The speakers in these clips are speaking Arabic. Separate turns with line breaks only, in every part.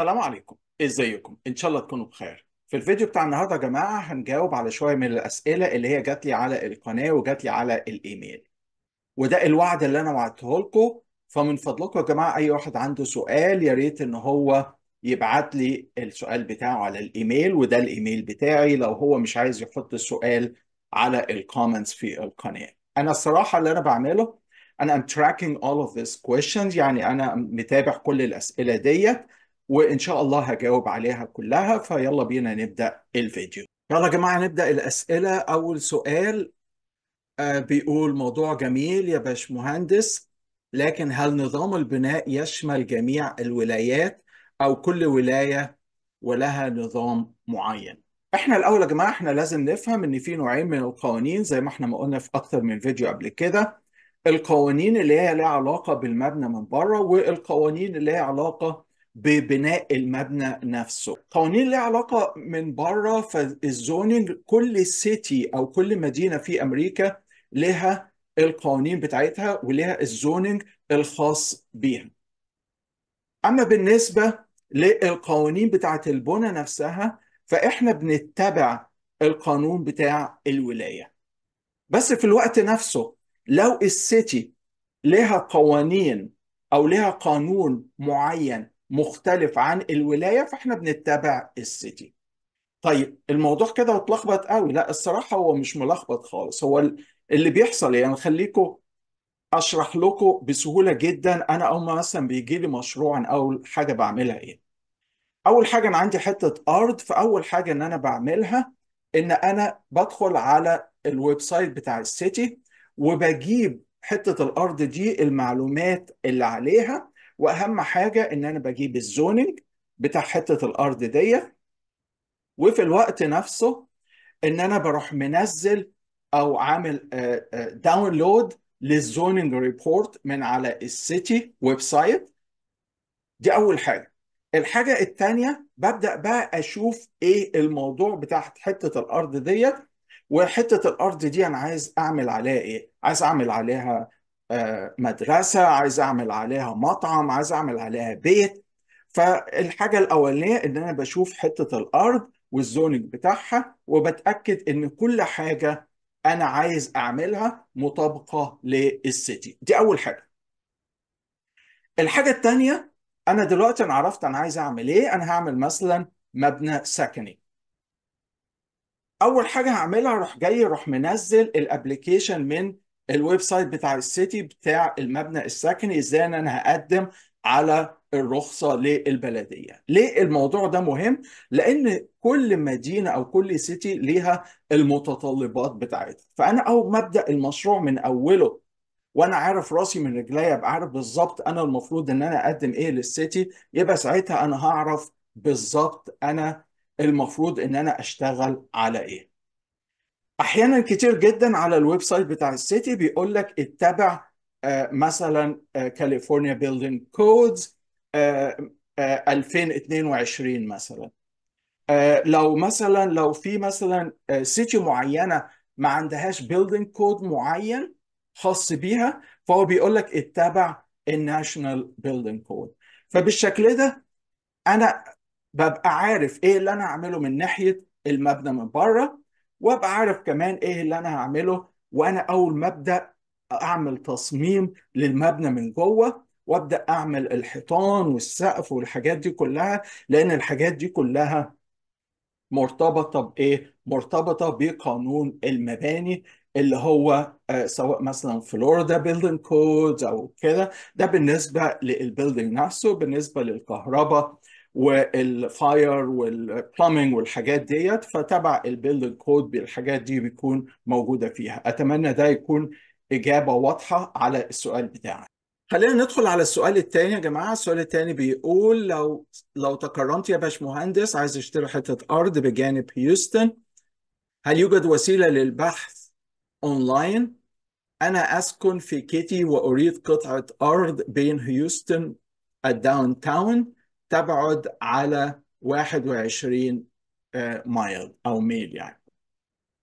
السلام عليكم ازيكم ان شاء الله تكونوا بخير في الفيديو بتاع النهارده يا جماعه هنجاوب على شويه من الاسئله اللي هي جات لي على القناه وجات لي على الايميل وده الوعد اللي انا وعدته لكم فمن فضلكم يا جماعه اي واحد عنده سؤال يا ريت ان هو يبعت لي السؤال بتاعه على الايميل وده الايميل بتاعي لو هو مش عايز يحط السؤال على الكومنتس في القناه انا الصراحه اللي انا بعمله انا ام tracking all of these questions يعني انا متابع كل الاسئله ديت وان شاء الله هجاوب عليها كلها فيلا بينا نبدا الفيديو يلا يا جماعه نبدا الاسئله اول سؤال آه، بيقول موضوع جميل يا باشمهندس لكن هل نظام البناء يشمل جميع الولايات او كل ولايه ولها نظام معين احنا الاول يا جماعه احنا لازم نفهم ان في نوعين من القوانين زي ما احنا ما قلنا في اكثر من فيديو قبل كده القوانين اللي هي لها علاقه بالمبنى من بره والقوانين اللي هي علاقه ببناء المبنى نفسه قوانين اللي علاقة من بره فالزونينج كل سيتي أو كل مدينة في أمريكا لها القوانين بتاعتها ولها الزوننج الخاص بيها أما بالنسبة للقوانين بتاعت البنى نفسها فإحنا بنتبع القانون بتاع الولاية بس في الوقت نفسه لو السيتي لها قوانين أو لها قانون معين مختلف عن الولايه فاحنا بنتبع السيتي طيب الموضوع كده اتلخبط قوي لا الصراحه هو مش ملخبط خالص هو اللي بيحصل يعني خليكم اشرح لكم بسهوله جدا انا اول ما مثلا بيجي لي مشروع عن اول حاجه بعملها ايه اول حاجه انا عندي حته ارض فاول حاجه ان انا بعملها ان انا بدخل على الويب سايت بتاع السيتي وبجيب حته الارض دي المعلومات اللي عليها واهم حاجه ان انا بجيب الزوننج بتاع حته الارض دي وفي الوقت نفسه ان انا بروح منزل او عامل داونلود للزوننج ريبورت من على السيتي ويب سايت دي اول حاجه الحاجه الثانيه ببدا بقى اشوف ايه الموضوع بتاع حته الارض ديت وحته الارض دي انا عايز اعمل عليها ايه عايز اعمل عليها آه، مدرسة عايز أعمل عليها مطعم عايز أعمل عليها بيت فالحاجة الأولانية إن أنا بشوف حتة الأرض والزوننج بتاعها وبتأكد إن كل حاجة أنا عايز أعملها مطابقة للسيتي دي أول حاجة الحاجة الثانية أنا دلوقتي أنا عرفت أنا عايز أعمل إيه أنا هعمل مثلا مبنى سكني أول حاجة هعملها أروح جاي أروح منزل الأبليكيشن من الويب سايت بتاع السيتي بتاع المبنى السكني ازاي ان انا هقدم على الرخصه للبلديه ليه الموضوع ده مهم لان كل مدينه او كل سيتي ليها المتطلبات بتاعتها فانا اول ما ابدا المشروع من اوله وانا عارف راسي من رجليا ابقى عارف بالظبط انا المفروض ان انا اقدم ايه للسيتي يبقى ساعتها انا هعرف بالظبط انا المفروض ان انا اشتغل على ايه احيانا كتير جدا على الويب سايت بتاع السيتي بيقول لك اتبع آه، مثلا كاليفورنيا بيلدينج كودز 2022 مثلا آه، لو مثلا لو في مثلا آه، سيتي معينه ما عندهاش بيلدينج كود معين خاص بيها فهو بيقول لك اتبع الناشونال بيلدينج كود فبالشكل ده انا ببقى عارف ايه اللي انا اعمله من ناحيه المبنى من بره وابقى عارف كمان ايه اللي انا هعمله وانا اول ما ابدا اعمل تصميم للمبنى من جوه وابدا اعمل الحيطان والسقف والحاجات دي كلها لان الحاجات دي كلها مرتبطه بايه؟ مرتبطه بقانون المباني اللي هو آه، سواء مثلا فلوريدا بيلدينج كود او كده ده بالنسبه للبيلدينج نفسه بالنسبه للكهرباء والفاير والبلامينج والحاجات ديت فتبع البيلدنج كود بالحاجات دي بيكون موجوده فيها اتمنى ده يكون اجابه واضحه على السؤال بتاعك خلينا ندخل على السؤال الثاني يا جماعه السؤال الثاني بيقول لو لو تكرمت يا باشمهندس عايز اشتري حته ارض بجانب هيوستن هل يوجد وسيله للبحث اونلاين انا اسكن في كيتي واريد قطعه ارض بين هيوستن الداون تاون تبعد على 21 آه، مايل او ميل يعني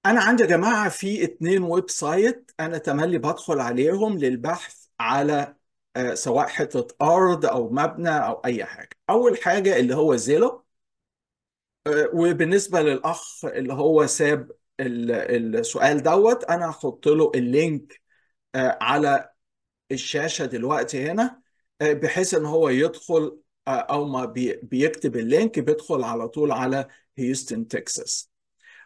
انا عندي يا جماعه في اثنين ويب سايت انا تملي بدخل عليهم للبحث على آه، سواء حته ارض او مبنى او اي حاجه اول حاجه اللي هو زيلو آه، وبالنسبه للاخ اللي هو ساب السؤال دوت انا هحط له اللينك على الشاشه دلوقتي هنا بحيث ان هو يدخل او ما بيكتب اللينك بيدخل على طول على هيوستن تكساس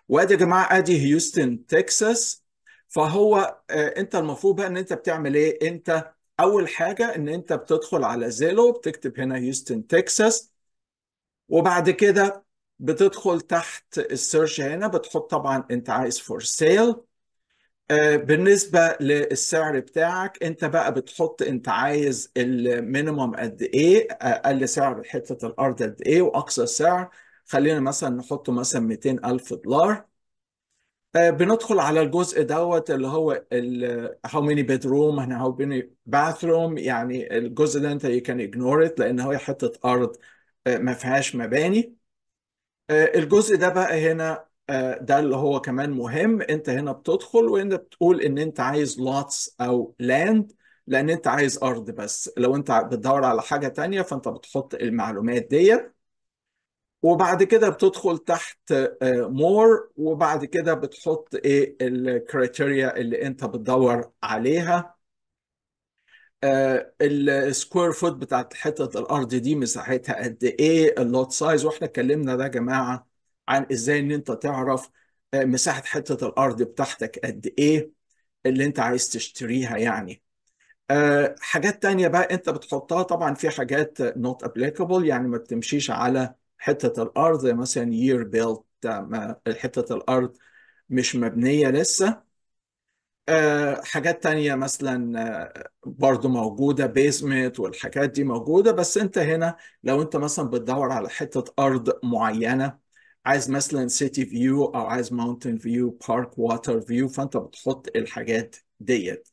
وادي يا جماعه ادي هيوستن تكساس فهو آه، انت المفروض بقى ان انت بتعمل ايه انت اول حاجه ان انت بتدخل على زيلو بتكتب هنا هيوستن تكساس وبعد كده بتدخل تحت السيرش هنا بتحط طبعا انت عايز فور سيل آه، بالنسبة للسعر بتاعك انت بقى بتحط انت عايز المينيموم قد ايه اقل سعر حتة الارض قد ايه واقصى سعر خلينا مثلا نحطه مثلا 200 الف دولار آه، بندخل على الجزء دوت اللي هو هاو how many bedroom هاو ميني باثروم يعني الجزء ده انت you can ignore it لان هو حتة ارض آه، ما فيهاش مباني الجزء ده بقى هنا آه، ده اللي هو كمان مهم انت هنا بتدخل وانت بتقول ان انت عايز لوتس او لاند لان انت عايز ارض بس لو انت بتدور على حاجه تانية فانت بتحط المعلومات ديت وبعد كده بتدخل تحت مور آه، وبعد كده بتحط ايه الكريتيريا اللي انت بتدور عليها آه، السكوير فوت بتاعت حته الارض دي مساحتها قد ايه اللوت سايز واحنا اتكلمنا ده يا جماعه عن ازاي ان انت تعرف آه، مساحه حته الارض بتاعتك قد ايه اللي انت عايز تشتريها يعني آه، حاجات تانية بقى انت بتحطها طبعا في حاجات not applicable يعني ما بتمشيش على حتة الأرض مثلا year built آه، حتة الأرض مش مبنية لسه حاجات تانية مثلا برضو موجودة بيزمت والحاجات دي موجودة بس انت هنا لو انت مثلا بتدور على حتة أرض معينة عايز مثلا سيتي فيو او عايز ماونتن فيو بارك واتر فيو فانت بتحط الحاجات ديت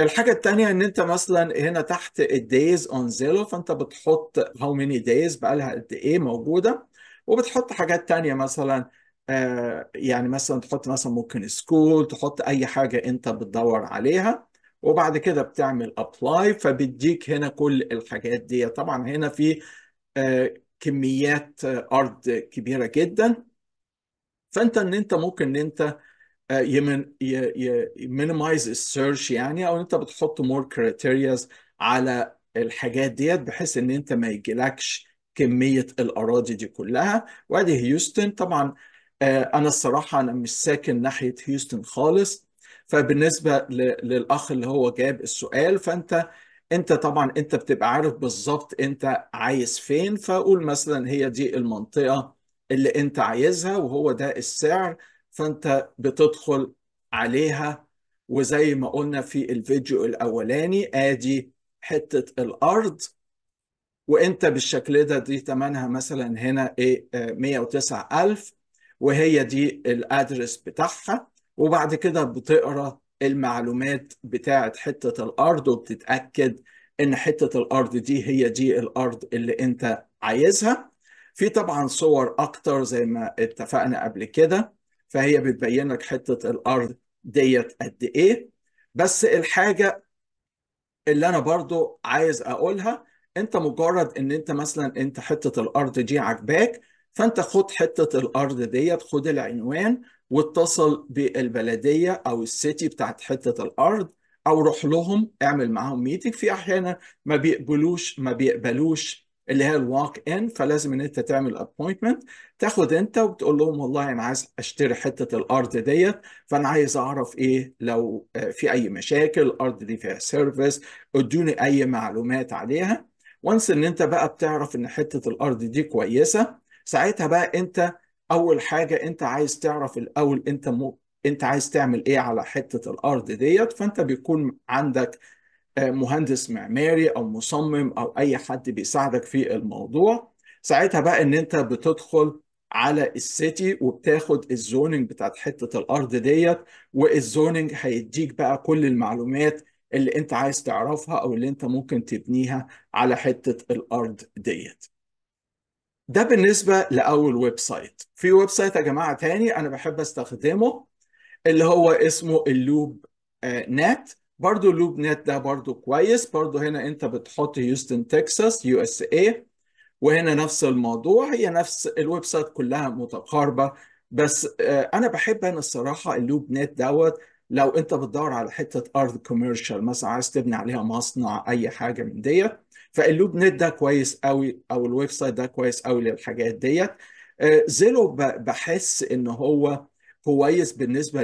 الحاجة التانية ان انت مثلا هنا تحت الدايز اون زيرو فانت بتحط هاو ميني دايز بقالها قد ايه موجودة وبتحط حاجات تانية مثلا آه يعني مثلا تحط مثلا ممكن سكول تحط اي حاجة انت بتدور عليها وبعد كده بتعمل ابلاي فبيديك هنا كل الحاجات دي طبعا هنا في آه كميات ارض كبيره جدا فانت ان انت ممكن ان انت آه، يمينيمايز السيرش يعني او انت بتحط مور كريتيرياز على الحاجات ديت بحيث ان انت ما يجيلكش كميه الاراضي دي كلها وادي هيوستن طبعا آه، انا الصراحه انا مش ساكن ناحيه هيوستن خالص فبالنسبه للاخ اللي هو جاب السؤال فانت انت طبعا انت بتبقى عارف بالظبط انت عايز فين فقول مثلا هي دي المنطقه اللي انت عايزها وهو ده السعر فانت بتدخل عليها وزي ما قلنا في الفيديو الاولاني ادي حته الارض وانت بالشكل ده دي ثمنها مثلا هنا ايه 109000 آه، وهي دي الادرس بتاعها وبعد كده بتقرا المعلومات بتاعه حته الارض وبتتاكد ان حته الارض دي هي دي الارض اللي انت عايزها في طبعا صور اكتر زي ما اتفقنا قبل كده فهي بتبين لك حته الارض ديت قد ايه بس الحاجه اللي انا برضو عايز اقولها انت مجرد ان انت مثلا انت حته الارض دي عجباك فانت خد حته الارض ديت خد العنوان واتصل بالبلديه او السيتي بتاعت حته الارض او روح لهم اعمل معاهم ميتنج في احيانا ما بيقبلوش ما بيقبلوش اللي هي الواك ان فلازم ان انت تعمل ابوينتمنت تاخد انت وبتقول لهم والله انا عايز اشتري حته الارض ديت فانا عايز اعرف ايه لو آه، في اي مشاكل الارض دي فيها سيرفيس ادوني اي معلومات عليها وانس ان انت بقى بتعرف ان حته الارض دي كويسه ساعتها بقى انت اول حاجه انت عايز تعرف الاول انت مو انت عايز تعمل ايه على حته الارض ديت فانت بيكون عندك آه، مهندس معماري او مصمم او اي حد بيساعدك في الموضوع ساعتها بقى ان انت بتدخل على السيتي وبتاخد الزوننج بتاعت حته الارض ديت والزوننج هيديك بقى كل المعلومات اللي انت عايز تعرفها او اللي انت ممكن تبنيها على حته الارض ديت ده بالنسبه لاول ويب سايت في ويب سايت يا جماعه تاني انا بحب استخدمه اللي هو اسمه اللوب آه، نت برضو اللوب نت ده برضو كويس برضو هنا انت بتحط هيوستن تكساس يو اس اي وهنا نفس الموضوع هي نفس الويب سايت كلها متقاربه بس آه، انا بحب انا الصراحه اللوب نت دوت لو انت بتدور على حته ارض كوميرشال مثلا عايز تبني عليها مصنع اي حاجه من ديت فاللوب نت ده كويس قوي او الويب سايت ده كويس قوي للحاجات ديت آه، زيلو بحس ان هو كويس بالنسبه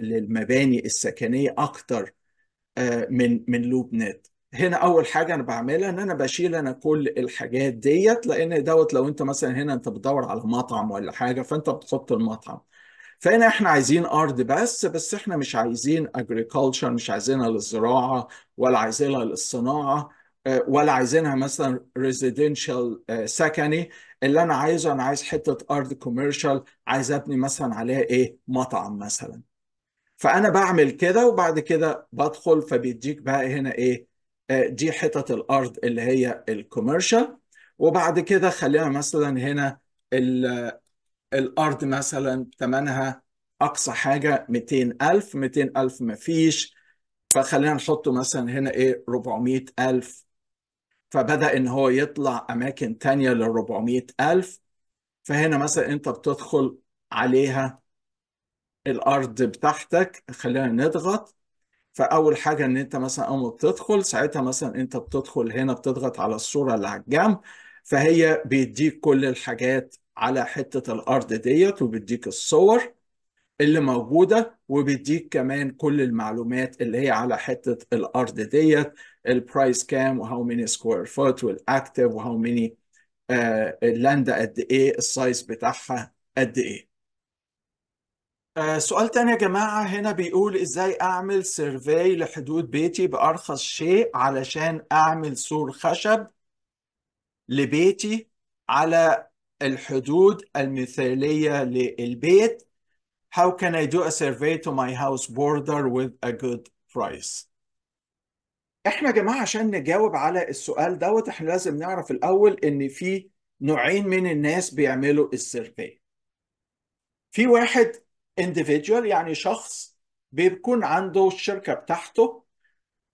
للمباني السكنيه اكتر آه، من من لوب نت هنا اول حاجه انا بعملها ان انا بشيل انا كل الحاجات ديت لان دوت لو انت مثلا هنا انت بتدور على مطعم ولا حاجه فانت بتحط المطعم فهنا احنا عايزين ارض بس بس احنا مش عايزين اجريكلتشر مش عايزينها للزراعه ولا عايزينها للصناعه آه، ولا عايزينها مثلا ريزيدنشال آه، سكني اللي انا عايزه انا عايز حته ارض كوميرشال عايز ابني مثلا عليها ايه مطعم مثلا فانا بعمل كده وبعد كده بدخل فبيديك بقى هنا ايه آه، دي حتت الارض اللي هي الكوميرشال وبعد كده خلينا مثلا هنا الارض مثلا ثمنها اقصى حاجه 200000 200000 مفيش فخلينا نحطه مثلا هنا ايه 400000 فبدا ان هو يطلع اماكن تانية لل 400000 فهنا مثلا انت بتدخل عليها الارض بتاعتك خلينا نضغط فاول حاجه ان انت مثلا اول ما بتدخل ساعتها مثلا انت بتدخل هنا بتضغط على الصوره اللي على الجنب فهي بيديك كل الحاجات على حته الارض ديت وبيديك الصور اللي موجوده وبيديك كمان كل المعلومات اللي هي على حته الارض ديت البرايس كام وهاو ميني سكوير فوت والاكتف وهاو ميني اللاند قد ايه السايز بتاعها قد ايه آه، سؤال تاني يا جماعة هنا بيقول ازاي اعمل سيرفي لحدود بيتي بأرخص شيء علشان اعمل سور خشب لبيتي على الحدود المثالية للبيت how can I do a survey to my house border with a good price? احنا يا جماعه عشان نجاوب على السؤال دوت احنا لازم نعرف الاول ان في نوعين من الناس بيعملوا السيرفي في واحد individual يعني شخص بيكون عنده الشركه بتاعته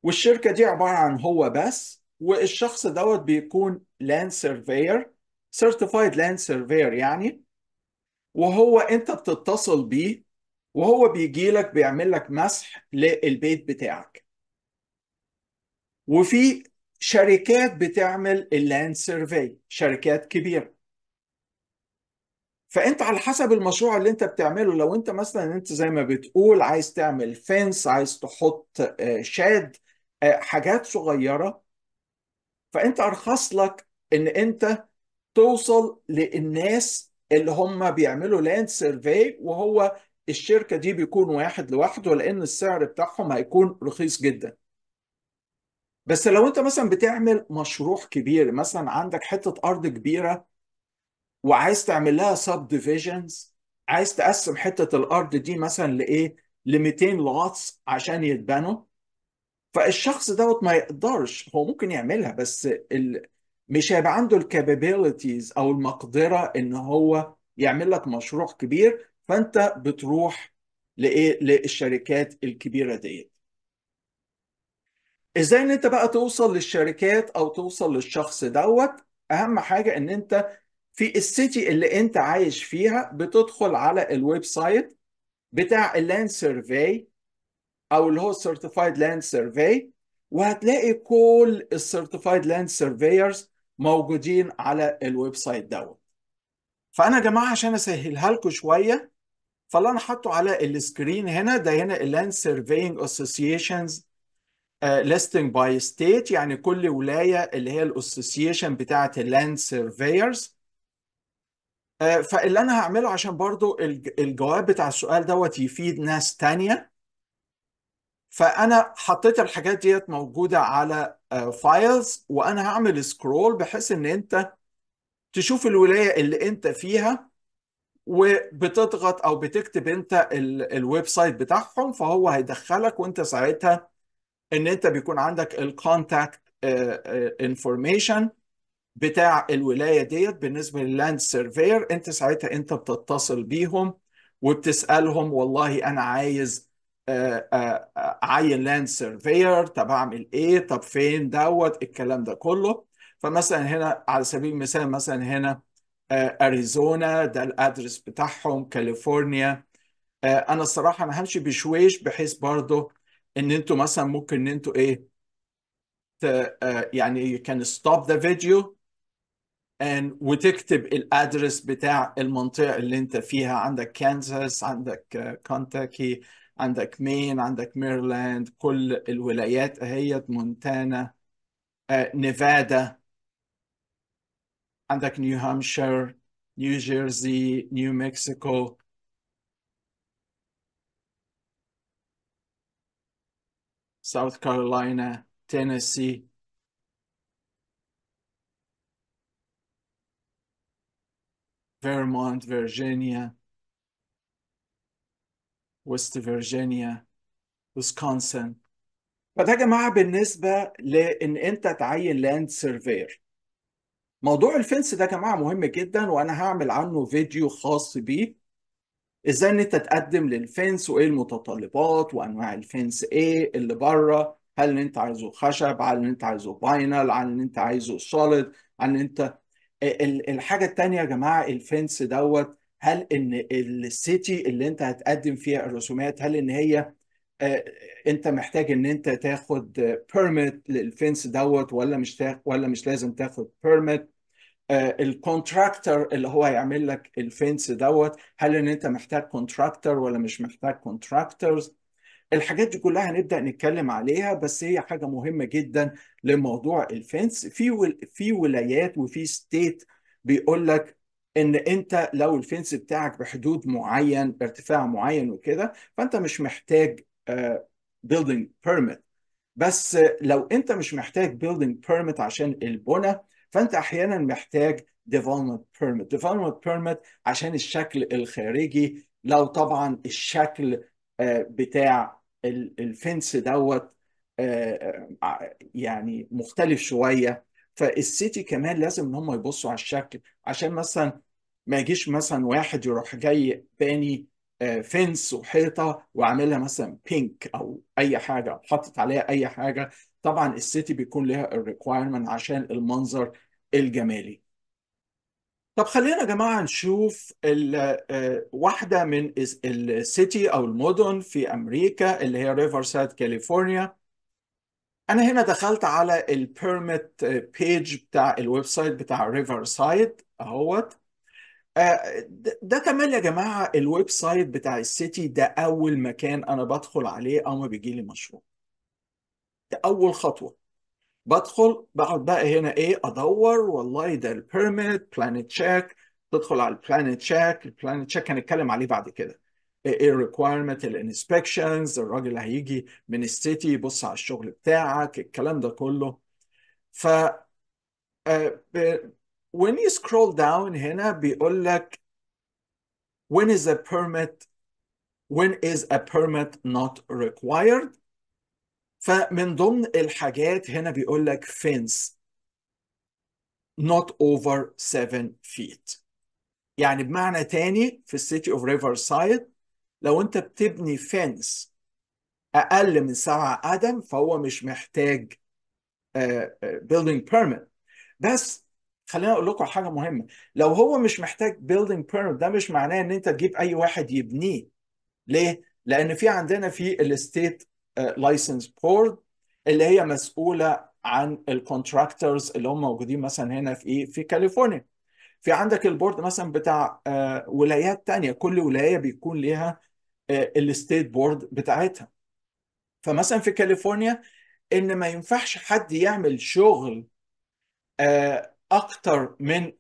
والشركه دي عباره عن هو بس والشخص دوت بيكون لاند سيرفير سيرتيفايد لاند سيرفير يعني وهو انت بتتصل بيه وهو بيجي لك بيعمل لك مسح للبيت بتاعك وفي شركات بتعمل اللاند سيرفي شركات كبيره فانت على حسب المشروع اللي انت بتعمله لو انت مثلا انت زي ما بتقول عايز تعمل فنس عايز تحط آه، شاد آه، حاجات صغيره فانت ارخص لك ان انت توصل للناس اللي هم بيعملوا لاند سيرفي وهو الشركه دي بيكون واحد لوحده لان السعر بتاعهم هيكون رخيص جدا بس لو انت مثلا بتعمل مشروع كبير مثلا عندك حته ارض كبيره وعايز تعمل لها سب ديفيجنز عايز تقسم حته الارض دي مثلا لايه ل 200 لوتس عشان يتبنوا فالشخص دوت ما يقدرش هو ممكن يعملها بس ال... مش هيبقى عنده الكابابيلتيز او المقدره ان هو يعمل لك مشروع كبير فانت بتروح لايه للشركات الكبيره ديت ازاي ان انت بقى توصل للشركات او توصل للشخص دوت اهم حاجه ان انت في السيتي اللي انت عايش فيها بتدخل على الويب سايت بتاع اللاند سيرفي او اللي هو السيرتيفايد لاند سيرفي وهتلاقي كل السيرتيفايد لاند سيرفيرز موجودين على الويب سايت دوت فانا يا جماعه عشان اسهلها لكم شويه فاللي انا حاطه على السكرين هنا ده هنا اللاند سيرفينج اسوسيشنز ليستنج باي ستيت يعني كل ولايه اللي هي الاسوسيشن بتاعه اللاند سيرفيرز uh, فاللي انا هعمله عشان برضو الجواب بتاع السؤال دوت يفيد ناس تانية فانا حطيت الحاجات ديت موجوده على فايلز آه، وانا هعمل سكرول بحيث ان انت تشوف الولايه اللي انت فيها وبتضغط او بتكتب انت الويب سايت بتاعهم فهو هيدخلك وانت ساعتها ان انت بيكون عندك الكونتاكت انفورميشن آه، آه، بتاع الولايه ديت بالنسبه للاند سيرفير انت ساعتها انت بتتصل بيهم وبتسالهم والله انا عايز اعين لاند سيرفير طب اعمل ايه طب فين دوت الكلام ده كله فمثلا هنا على سبيل المثال مثلا هنا آه، اريزونا ده الادرس بتاعهم كاليفورنيا آه، انا الصراحه انا همشي بشويش بحيث برضه ان انتوا مثلا ممكن ان انتوا ايه آه، يعني كان ستوب ذا فيديو and وتكتب الادرس بتاع المنطقه اللي انت فيها عندك كانساس عندك كنتاكي عندك مين عندك ميرلاند كل الولايات اهيت مونتانا آه، نيفادا عندك نيو هامشير نيو جيرسي نيو مكسيكو ساوث كارولينا تينيسي فيرمونت فيرجينيا ويست فيرجينيا ويسكونسن فده يا جماعه بالنسبه لان انت تعين لاند سيرفير موضوع الفنس ده يا جماعه مهم جدا وانا هعمل عنه فيديو خاص بيه ازاي ان انت تقدم للفنس وايه المتطلبات وانواع الفنس ايه اللي بره هل انت عايزه خشب هل ان انت عايزه فاينل هل ان انت عايزه سوليد هل ان انت الحاجه الثانيه يا جماعه الفنس دوت هل ان السيتي اللي انت هتقدم فيها الرسومات هل ان هي آه، انت محتاج ان انت تاخد بيرميت للفنس دوت ولا مش تاخد ولا مش لازم تاخد بيرميت آه، الكونتراكتور اللي هو هيعمل لك الفنس دوت هل ان انت محتاج كونتراكتور ولا مش محتاج كونتراكتورز الحاجات دي كلها هنبدا نتكلم عليها بس هي حاجه مهمه جدا لموضوع الفنس في في ولايات وفي ستيت بيقول لك ان انت لو الفنس بتاعك بحدود معين ارتفاع معين وكده فانت مش محتاج بيلدينج آه، بيرميت بس لو انت مش محتاج بيلدينج بيرميت عشان البنى فانت احيانا محتاج ديفلوبمنت بيرميت ديفلوبمنت بيرميت عشان الشكل الخارجي لو طبعا الشكل آه، بتاع الفنس دوت آه، يعني مختلف شويه فالسيتي كمان لازم ان هم يبصوا على الشكل عشان مثلا ما يجيش مثلا واحد يروح جاي باني فنس آه، وحيطه وعاملها مثلا بينك او اي حاجه حاطط عليها اي حاجه طبعا السيتي بيكون لها الريكوايرمنت عشان المنظر الجمالي طب خلينا يا جماعه نشوف آه، واحده من السيتي او المدن في امريكا اللي هي ريفرسايد كاليفورنيا انا هنا دخلت على البيرميت بيج آه، بتاع الويب سايت بتاع ريفرسايد اهوت آه، ده, كمان يا جماعه الويب سايت بتاع السيتي ده اول مكان انا بدخل عليه اول ما بيجي لي مشروع ده اول خطوه بدخل بقعد بقى هنا ايه ادور والله ده البيرميت بلانت تشيك تدخل على البلانت تشيك البلانت تشيك هنتكلم عليه بعد كده ايه الريكوايرمنت الانسبكشنز الراجل هيجي من السيتي يبص على الشغل بتاعك الكلام ده كله ف آه، when you scroll down here, بيقولك, when is a permit when is a permit not required فمن الحاجات هنا بيقول لك fence not over 7 feet يعني بمعنى تاني في city of Riverside لو انت بتبني fence اقل من 7 ادم فهو مش محتاج building permit بس خليني اقول لكم حاجه مهمه لو هو مش محتاج بيلدينج بيرمت ده مش معناه ان انت تجيب اي واحد يبنيه ليه لان في عندنا في الاستيت لايسنس بورد اللي هي مسؤوله عن الكونتراكتورز اللي هم موجودين مثلا هنا في ايه في كاليفورنيا في عندك البورد مثلا بتاع آه، ولايات تانية كل ولايه بيكون ليها آه، الاستيت بورد بتاعتها فمثلا في كاليفورنيا ان ما ينفعش حد يعمل شغل آه اكتر من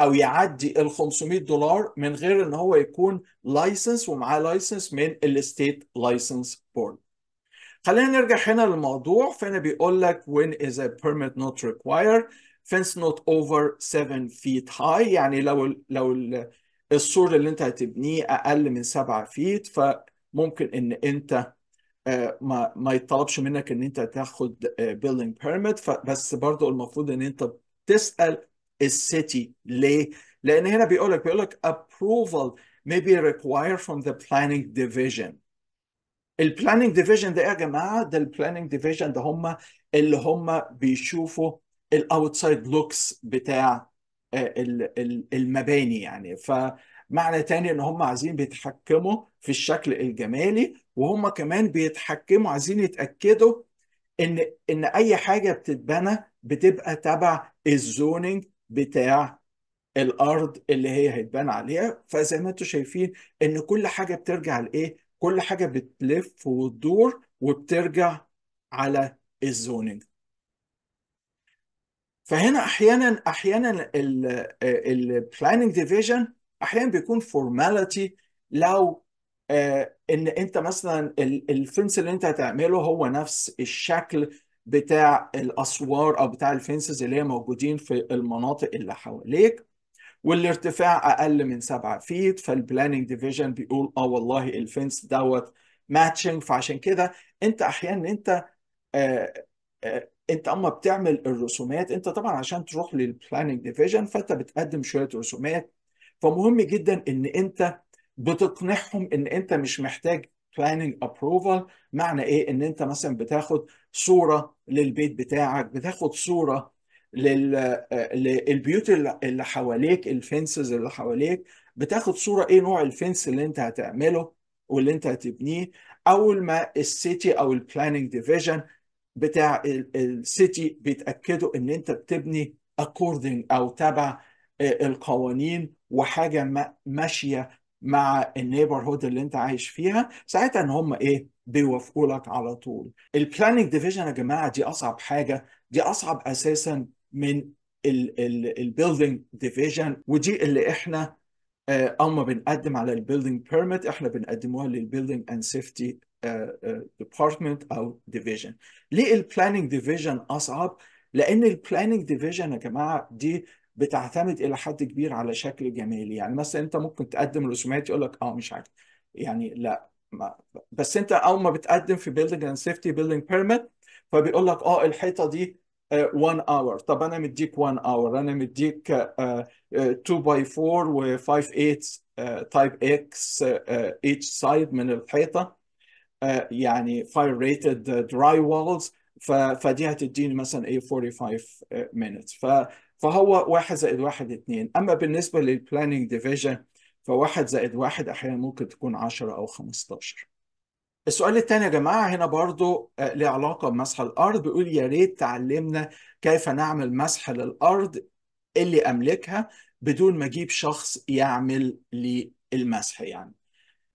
او يعدي ال 500 دولار من غير ان هو يكون لايسنس ومعاه لايسنس من الستيت لايسنس بورد خلينا نرجع هنا للموضوع فانا بيقول لك when is a permit not required fence not over 7 feet high يعني لو لو السور اللي انت هتبنيه اقل من 7 فيت فممكن ان انت آه، ما ما يطلبش منك ان انت تاخد آه، building permit بس برضه المفروض ان انت تسال السيتي ليه؟ لان هنا بيقول لك بيقول لك approval may be required from the planning division البلاننج ديفيجن ده يا جماعه ده البلاننج ديفيجن ده هم اللي هم بيشوفوا الاوتسايد لوكس بتاع آه، المباني يعني فمعنى تاني ان هم عايزين بيتحكموا في الشكل الجمالي وهم كمان بيتحكموا عايزين يتاكدوا ان ان اي حاجه بتتبنى بتبقى تبع الزوننج بتاع الارض اللي هي هيتبنى عليها فزي ما انتم شايفين ان كل حاجه بترجع لايه كل حاجه بتلف وتدور وبترجع على الزوننج فهنا احيانا احيانا البلاننج ديفيجن احيانا بيكون فورماليتي لو آه، ان انت مثلا الفنس اللي انت هتعمله هو نفس الشكل بتاع الاسوار او بتاع الفنسز اللي هي موجودين في المناطق اللي حواليك والارتفاع اقل من 7 فيت فالبلاننج ديفيجن بيقول اه والله الفنس دوت ماتشنج فعشان كده انت احيانا انت آه، آه، انت اما بتعمل الرسومات انت طبعا عشان تروح للبلاننج ديفيجن فانت بتقدم شويه رسومات فمهم جدا ان انت بتقنعهم ان انت مش محتاج planning approval معنى ايه ان انت مثلا بتاخد صوره للبيت بتاعك بتاخد صوره لل... آه، للبيوت اللي حواليك الفنسز اللي حواليك بتاخد صوره ايه نوع الفنس اللي انت هتعمله واللي انت هتبنيه اول ما السيتي او البلاننج ديفيجن بتاع السيتي بيتاكدوا ان انت بتبني اكوردنج او تبع آه، القوانين وحاجه ماشيه مع النيبر هود اللي انت عايش فيها ساعتها ان هم ايه بيوافقوا لك على طول البلاننج ديفيجن يا جماعه دي اصعب حاجه دي اصعب اساسا من البيلدينج ديفيجن ودي اللي احنا اما آه، بنقدم على البيلدينج بيرميت احنا بنقدموها للبيلدينج اند سيفتي ديبارتمنت او ديفيجن ليه البلاننج ديفيجن اصعب لان البلاننج ديفيجن يا جماعه دي بتعتمد الى حد كبير على شكل جمالي يعني مثلا انت ممكن تقدم رسومات يقول لك اه مش عارف يعني لا ما بس انت اول ما بتقدم في بيلدنج اند سيفتي بيلدنج بيرميت فبيقول لك اه الحيطه دي 1 آه، اور طب انا مديك 1 اور انا مديك 2 باي 4 و 5 8 تايب اكس ايتش سايد من الحيطه uh, يعني فاير ريتد دراي والز فدي هتديني مثلا ايه 45 مينتس ف فهو واحد زائد واحد اتنين أما بالنسبة للبلاننج ديفيجن فواحد زائد واحد أحيانا ممكن تكون 10 أو 15 السؤال الثاني يا جماعة هنا برضو له آه، علاقة بمسح الأرض بيقول يا ريت تعلمنا كيف نعمل مسح للأرض اللي أملكها بدون ما أجيب شخص يعمل لي المسح يعني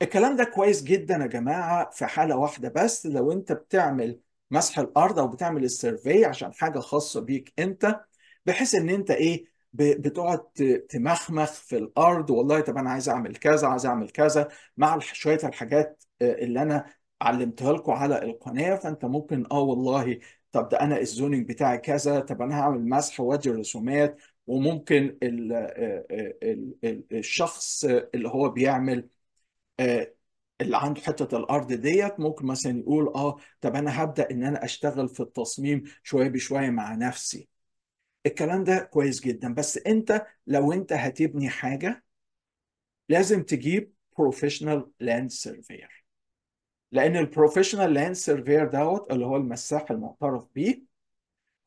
الكلام ده كويس جدا يا جماعة في حالة واحدة بس لو أنت بتعمل مسح الأرض أو بتعمل السيرفي عشان حاجة خاصة بيك أنت بحيث ان انت ايه بتقعد تمخمخ في الارض والله طب انا عايز اعمل كذا عايز اعمل كذا مع شويه الحاجات آه، اللي انا علمتها لكم على القناه فانت ممكن اه والله طب ده انا الزوننج بتاعي كذا طب انا هعمل مسح وادي الرسومات وممكن آه، آه، الشخص اللي هو بيعمل اللي عنده حته الارض ديت ممكن مثلا يقول اه طب انا هبدا ان انا اشتغل في التصميم شويه بشويه مع نفسي الكلام ده كويس جدا بس انت لو انت هتبني حاجه لازم تجيب بروفيشنال لاند سيرفير لان البروفيشنال لاند سيرفير دوت اللي هو المساح المعترف بيه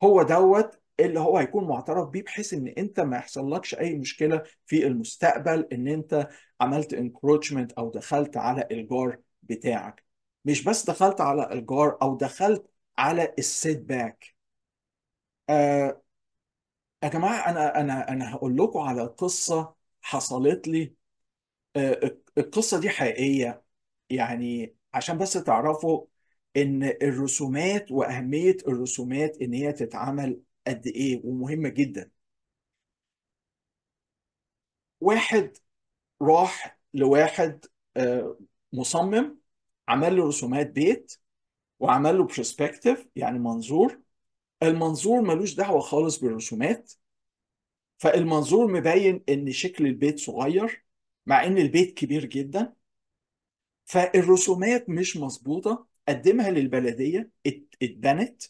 هو دوت اللي هو هيكون معترف بيه بحيث ان انت ما يحصلكش اي مشكله في المستقبل ان انت عملت انكروتشمنت او دخلت على الجار بتاعك مش بس دخلت على الجار او دخلت على السيت باك آه يا جماعه انا انا انا هقول لكم على قصه حصلت لي آه، القصه دي حقيقيه يعني عشان بس تعرفوا ان الرسومات واهميه الرسومات ان هي تتعمل قد ايه ومهمه جدا واحد راح لواحد آه، مصمم عمل له رسومات بيت وعمل له برسبكتيف يعني منظور المنظور ملوش دعوه خالص بالرسومات فالمنظور مبين ان شكل البيت صغير مع ان البيت كبير جدا فالرسومات مش مظبوطه قدمها للبلديه اتبنت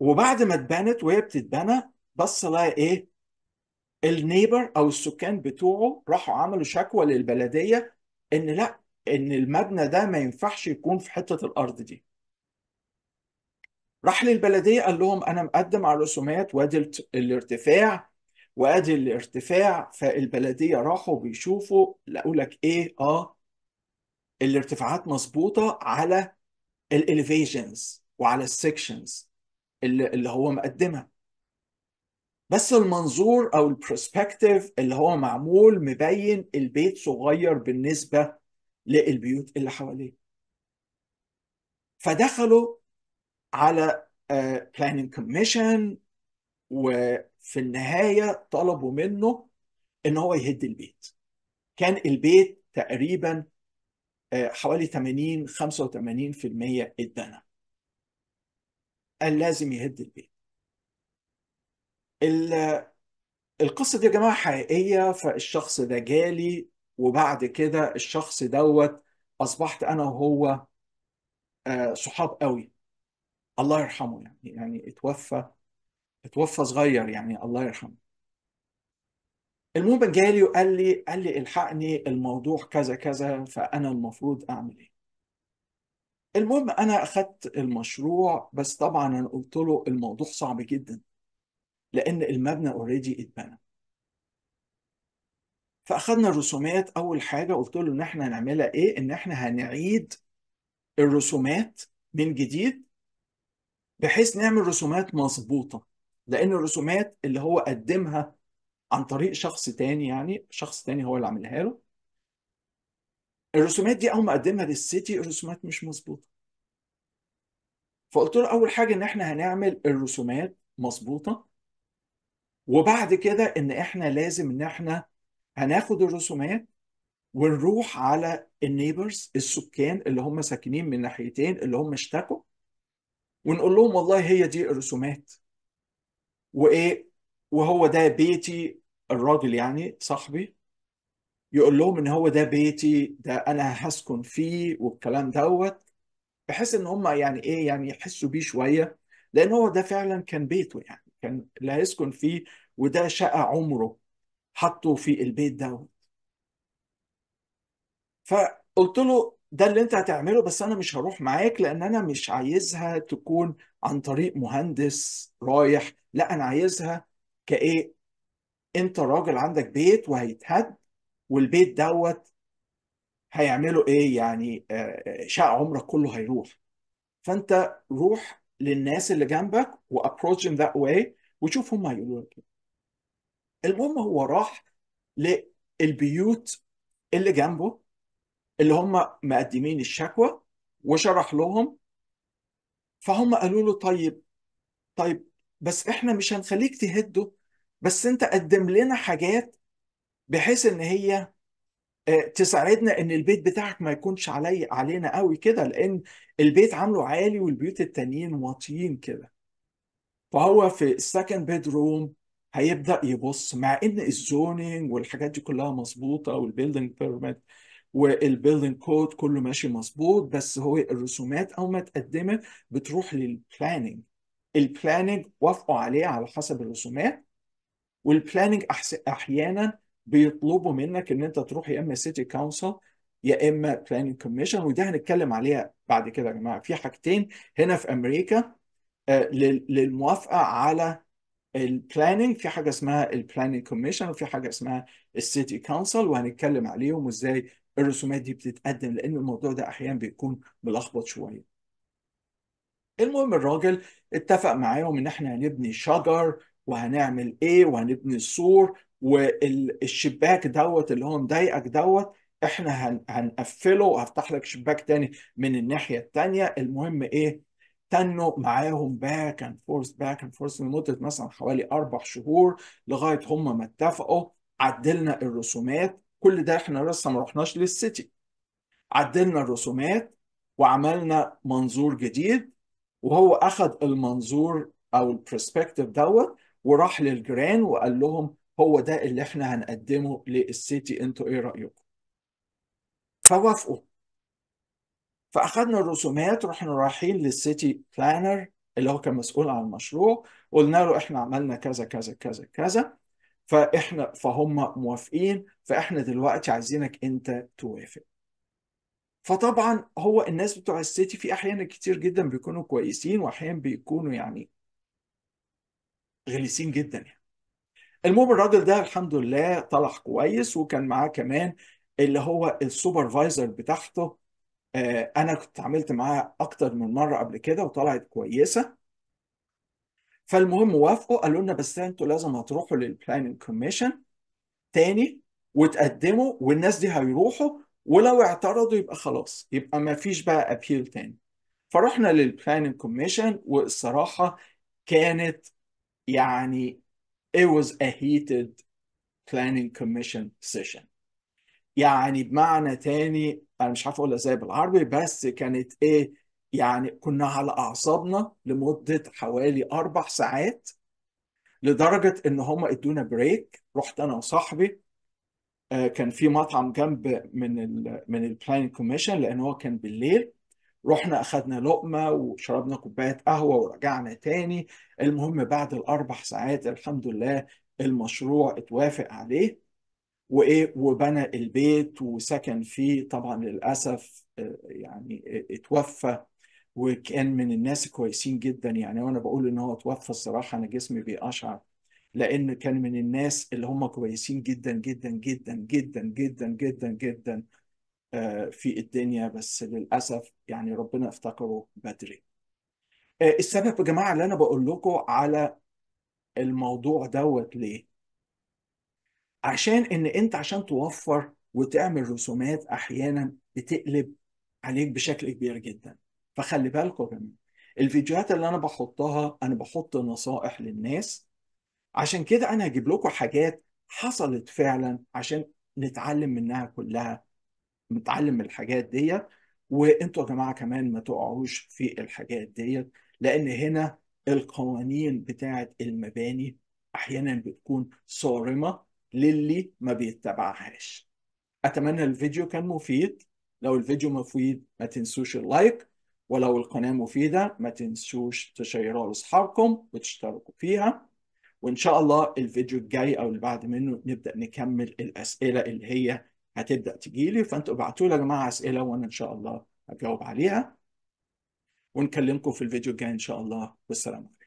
وبعد ما اتبنت وهي بتتبنى بص لها ايه النيبر او السكان بتوعه راحوا عملوا شكوى للبلديه ان لا ان المبنى ده ما ينفعش يكون في حته الارض دي راح للبلديه قال لهم انا مقدم على الرسومات وادي الارتفاع وادي الارتفاع فالبلديه راحوا بيشوفوا لقوا لك ايه اه الارتفاعات مظبوطه على الإليفيجنز وعلى السكشنز اللي, اللي هو مقدمها بس المنظور او البروسبكتيف اللي هو معمول مبين البيت صغير بالنسبه للبيوت اللي حواليه فدخلوا على بلاننج آه، كوميشن وفي النهايه طلبوا منه ان هو يهد البيت كان البيت تقريبا آه، حوالي 80 85% اتبنى قال لازم يهد البيت القصه دي يا جماعه حقيقيه فالشخص ده جالي وبعد كده الشخص دوت اصبحت انا وهو آه، صحاب قوي الله يرحمه يعني يعني اتوفى اتوفى صغير يعني الله يرحمه المهم جالي وقال لي قال لي الحقني الموضوع كذا كذا فانا المفروض اعمل ايه المهم انا اخدت المشروع بس طبعا انا قلت له الموضوع صعب جدا لان المبنى اوريدي اتبنى فاخدنا الرسومات اول حاجه قلت له ان احنا هنعملها ايه ان احنا هنعيد الرسومات من جديد بحيث نعمل رسومات مظبوطه لان الرسومات اللي هو قدمها عن طريق شخص تاني يعني شخص تاني هو اللي عملها له الرسومات دي اول ما قدمها للسيتي الرسومات مش مظبوطه فقلت له اول حاجه ان احنا هنعمل الرسومات مظبوطه وبعد كده ان احنا لازم ان احنا هناخد الرسومات ونروح على النيبرز السكان اللي هم ساكنين من ناحيتين اللي هم اشتكوا ونقول لهم والله هي دي الرسومات وايه وهو ده بيتي الراجل يعني صاحبي يقول لهم ان هو ده بيتي ده انا هسكن فيه والكلام دوت بحيث ان هم يعني ايه يعني يحسوا بيه شويه لان هو ده فعلا كان بيته يعني كان اللي هيسكن فيه وده شقى عمره حطه في البيت دوت فقلت له ده اللي انت هتعمله بس انا مش هروح معاك لان انا مش عايزها تكون عن طريق مهندس رايح لا انا عايزها كايه انت راجل عندك بيت وهيتهد والبيت دوت هيعملوا ايه يعني آه، آه، شقة عمرك كله هيروح فانت روح للناس اللي جنبك وابروتش them واي وشوف هم هيقولوا لك ايه المهم هو راح للبيوت اللي جنبه اللي هم مقدمين الشكوى وشرح لهم فهم قالوا له طيب طيب بس احنا مش هنخليك تهده بس انت قدم لنا حاجات بحيث ان هي آه، تساعدنا ان البيت بتاعك ما يكونش علي علينا قوي كده لان البيت عامله عالي والبيوت التانيين واطيين كده فهو في السكن بيدروم هيبدا يبص مع ان الزونينج والحاجات دي كلها مظبوطه والبيلدنج بيرميت والبيلدنج كود كله ماشي مظبوط بس هو الرسومات اول ما اتقدمت بتروح للبلاننج البلاننج وافقوا عليه على حسب الرسومات والبلاننج احيانا بيطلبوا منك ان انت تروح يا اما سيتي كونسل يا اما بلاننج كوميشن وده هنتكلم عليها بعد كده يا جماعه في حاجتين هنا في امريكا آه، للموافقه على البلاننج في حاجه اسمها البلاننج كوميشن وفي حاجه اسمها السيتي كونسل وهنتكلم عليهم وازاي الرسومات دي بتتقدم لان الموضوع ده احيانا بيكون ملخبط شويه المهم الراجل اتفق معاهم ان احنا هنبني شجر وهنعمل ايه وهنبني السور والشباك دوت اللي هو مضايقك دوت احنا هنقفله وهفتح لك شباك تاني من الناحيه الثانيه المهم ايه تنوا معاهم باك اند فورس باك اند فورس لمده مثلا حوالي اربع شهور لغايه هم ما اتفقوا عدلنا الرسومات كل ده احنا لسه ما رحناش للسيتي عدلنا الرسومات وعملنا منظور جديد وهو اخذ المنظور او البرسبكتيف دوت وراح للجيران وقال لهم هو ده اللي احنا هنقدمه للسيتي انتوا ايه رايكم فوافقوا فاخذنا الرسومات رحنا رايحين للسيتي بلانر اللي هو كان مسؤول عن المشروع قلنا له احنا عملنا كذا كذا كذا كذا فاحنا فهم موافقين فاحنا دلوقتي عايزينك انت توافق فطبعا هو الناس بتوع السيتي في احيانا كتير جدا بيكونوا كويسين واحيانا بيكونوا يعني غلسين جدا يعني. المهم الراجل ده الحمد لله طلع كويس وكان معاه كمان اللي هو السوبرفايزر بتاعته آه، انا كنت عملت معاه اكتر من مره قبل كده وطلعت كويسه فالمهم وافقوا قالوا لنا بس انتوا لازم هتروحوا للبلاننج كوميشن تاني وتقدموا والناس دي هيروحوا ولو اعترضوا يبقى خلاص يبقى ما فيش بقى ابيل تاني فرحنا للبلاننج كوميشن والصراحه كانت يعني it was a heated planning commission session يعني بمعنى تاني انا مش عارف اقولها ازاي بالعربي بس كانت ايه يعني كنا على اعصابنا لمده حوالي اربع ساعات لدرجه ان هم ادونا بريك رحت انا وصاحبي آه، كان في مطعم جنب من الـ من البلان كوميشن لان هو كان بالليل رحنا اخذنا لقمه وشربنا كوبايه قهوه ورجعنا تاني المهم بعد الاربع ساعات الحمد لله المشروع اتوافق عليه وايه وبنى البيت وسكن فيه طبعا للاسف آه، يعني اتوفى وكان من الناس كويسين جدا يعني وانا بقول ان هو توفى الصراحه انا جسمي بيقشعر لان كان من الناس اللي هم كويسين جدا جدا جدا جدا جدا جدا جدا آه، في الدنيا بس للاسف يعني ربنا افتكره بدري آه، السبب يا جماعه اللي انا بقول لكم على الموضوع دوت ليه عشان ان انت عشان توفر وتعمل رسومات احيانا بتقلب عليك بشكل كبير جدا فخلي بالكم كمان الفيديوهات اللي انا بحطها انا بحط نصائح للناس عشان كده انا هجيب لكم حاجات حصلت فعلا عشان نتعلم منها كلها نتعلم من الحاجات ديت وانتوا يا جماعه كمان ما تقعوش في الحاجات ديت لان هنا القوانين بتاعه المباني احيانا بتكون صارمه للي ما بيتبعهاش اتمنى الفيديو كان مفيد لو الفيديو مفيد ما تنسوش اللايك ولو القناة مفيدة ما تنسوش تشيروها لأصحابكم وتشتركوا فيها وإن شاء الله الفيديو الجاي أو اللي بعد منه نبدأ نكمل الأسئلة اللي هي هتبدأ تجيلي فأنتوا ابعتوا لي يا جماعة أسئلة وأنا إن شاء الله هجاوب عليها ونكلمكم في الفيديو الجاي إن شاء الله والسلام عليكم